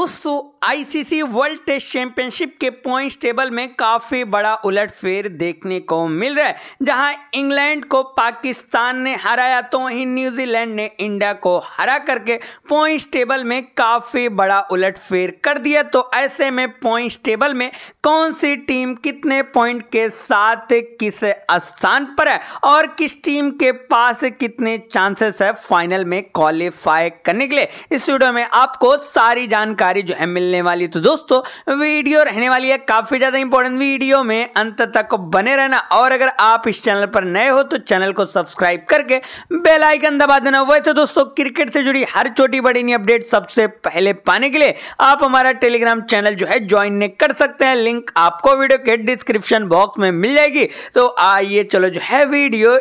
दोस्तों ICC world test championship के points table में काफ़ी बड़ा उलटफेर देखने को मिल रहा है जहां इंग्लैंड को पाकिस्तान ने हराया तो ही न्यूजीलैंड ने इंडिया को हरा करके पॉइंट्स टेबल में काफ़ी बड़ा उलटफेर कर दिया तो ऐसे में पॉइंट्स टेबल में कौन सी टीम कितने पॉइंट के साथ किस स्थान पर है और किस टीम के पास कितने चांसेस है फाइनल में क्वालिफाई करने के लिए इस वीडियो में आपको सारी जानकारी जानकारी जो है मिलने वाली है तो दोस्तों वीडियो रहने वाली है काफ़ी ज़्यादा इंपॉर्टेंट वीडियो में अंत तक बने रहना और अगर आप इस चैनल पर नए हो तो चैनल को सब्सक्राइब करके बेल आइकन दबा देना वैसे तो दोस्तों क्रिकेट से जुड़ी हर छोटी बड़ी नई अपडेट सबसे पहले पाने के लिए आप हमारा टेलीग्राम चैनल जो है ज्वाइन नहीं कर सकते हैं लिंक आपको वीडियो के डिस्क्रिप्शन बॉक्स में मिल जाएगी तो आइए चलो जो है वीडियो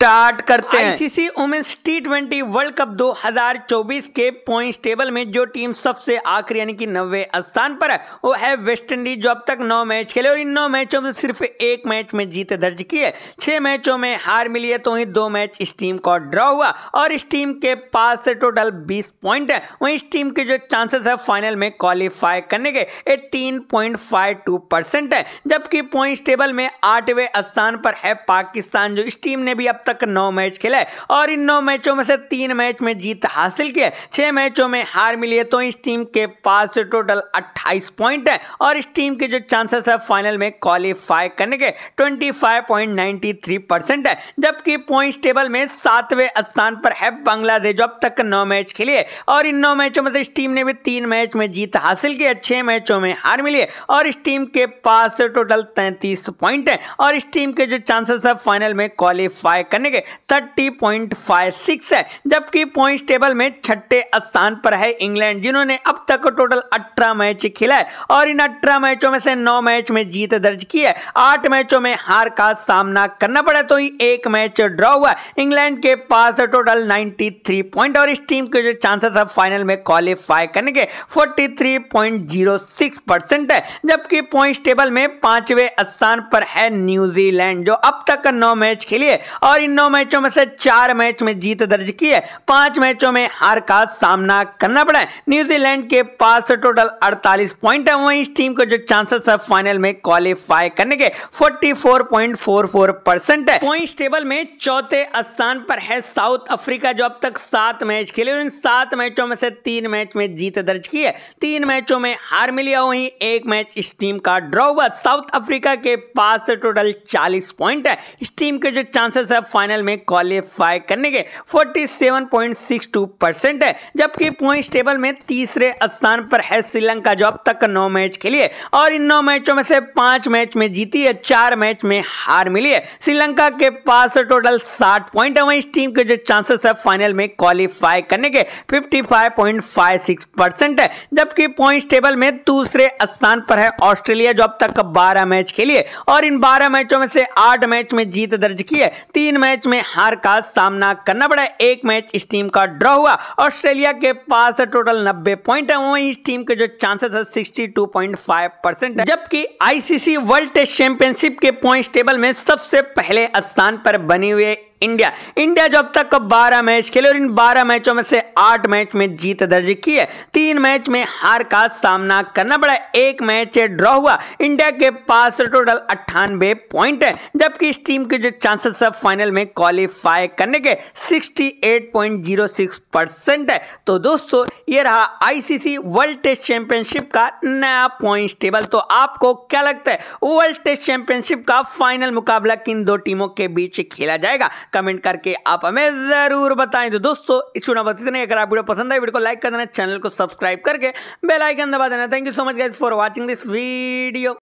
स्टार्ट करते हैं ICC women's T twenty world cup 2024 के पॉइंट्स टेबल में जो टीम सबसे आखिरी यानी कि नब्बे स्थान पर है वो है वेस्ट इंडीज जो अब तक नौ मैच खेले और इन नौ मैचों में सिर्फ एक मैच में जीत दर्ज की है छह मैचों में हार मिली है तो वहीं दो मैच इस टीम को ड्रॉ हुआ और इस टीम के पास टोटल बीस पॉइंट है वहीं इस टीम के जो चांसेस है फाइनल में क्वालिफाई करने के एट्टीन है जबकि पॉइंट टेबल में आठवें स्थान पर है पाकिस्तान जो इस टीम ने भी अब तक तक नौ मैच खेले और इन नौ मैचों में से तीन मैच में जीत हासिल की है छह मैचों में हार मिली है तो इस टीम के पास टोटल 28 पॉइंट है और इस टीम के जो चांसेस है फाइनल में क्वालिफाई करने के 25.93 परसेंट है जबकि पॉइंट टेबल में सातवें स्थान पर है बांग्लादेश जो अब तक नौ मैच खेली है और इन नौ मैचों में से इस टीम ने भी तीन मैच में जीत हासिल की है छह मैचों में हार मिली है और इस टीम के पास टोटल तैंतीस पॉइंट है और इस टीम के जो चांसेस है फाइनल में क्वालिफाई करने यानी कि थर्टी पॉइंट फाइव सिक्स है जबकि पॉइंट टेबल में छठे स्थान पर है इंग्लैंड जिन्होंने अब तक टोटल अठारह मैच खेला है और इन अठारह मैचों में से नौ मैच में जीत दर्ज की है आठ मैचों में हार का सामना करना पड़ा तो एक मैच ड्रॉ हुआ इंग्लैंड के पास टोटल 93 पॉइंट और इस टीम के जो चांसेस है फाइनल में क्वालिफाई करने के 43.06 परसेंट है जबकि पॉइंट टेबल में पांचवें स्थान पर है न्यूजीलैंड जो अब तक नौ मैच खेली है और इन इन नौ मैचों में से चार मैच में जीत दर्ज की है पांच मैचों में हार का सामना करना पड़ा है न्यूजीलैंड के पास टोटल 48 पॉइंट है वहीं इस टीम को जो चांसेस है फाइनल में क्वालिफाई करने के 44.44 परसेंट है पॉइंट टेबल में चौथे स्थान पर है साउथ अफ्रीका जो अब तक सात मैच खेले और इन सात मैचों में से तीन मैच में जीत दर्ज की है तीन मैचों में हार मिली है वहीं एक मैच इस टीम का ड्रॉ हुआ साउथ अफ्रीका के पास टोटल चालीस पॉइंट है इस टीम के जो चांसेस है फाइनल में क्वालिफाई करने के 47.62 परसेंट है जबकि पॉइंट टेबल में तीसरे स्थान पर है श्रीलंका जो अब तक नौ मैच खेली है और इन नौ मैचों में से पांच मैच में जीती है चार मैच में हार मिली है श्रीलंका के पास टोटल साठ पॉइंट है वहीं इस टीम के जो चांसेस है फाइनल में क्वालिफाई करने के फिफ्टी है जबकि पॉइंट टेबल में दूसरे स्थान पर है ऑस्ट्रेलिया जो अब तक 12 मैच खेली है और इन 12 मैचों में से 8 मैच में जीत दर्ज की है तीन मैच में हार का सामना करना पड़ा एक मैच इस टीम का ड्रॉ हुआ ऑस्ट्रेलिया के पास टोटल 90 पॉइंट है वहीं इस टीम के जो चांसेस है 62.5 परसेंट है जबकि आईसीसी वर्ल्ड टेस्ट चैंपियनशिप के पॉइंट टेबल में सबसे पहले स्थान पर बनी हुई इंडिया इंडिया जो अब तक बारह मैच खेले और इन बारह मैचों में से आठ मैच में जीत दर्ज की है तीन मैच में हार का सामना करना पड़ा एक मैच ड्रॉ हुआ इंडिया के पास टोटल अट्ठानबे पॉइंट है जबकि इस टीम के जो चांसेस है फाइनल में क्वालिफाई करने के 68.06 परसेंट है तो दोस्तों ये रहा आईसीसी वर्ल्ड टेस्ट चैंपियनशिप का नया पॉइंट टेबल तो आपको क्या लगता है वर्ल्ड टेस्ट चैंपियनशिप का फाइनल मुकाबला किन दो टीमों के बीच खेला जाएगा कमेंट करके आप हमें ज़रूर बताएं तो दोस्तों इस वीडियो में बस इतने अगर आप वीडियो पसंद आए वीडियो को लाइक कर देना चैनल को सब्सक्राइब करके बेल आइकन दबा देना thank you so much guys for watching this video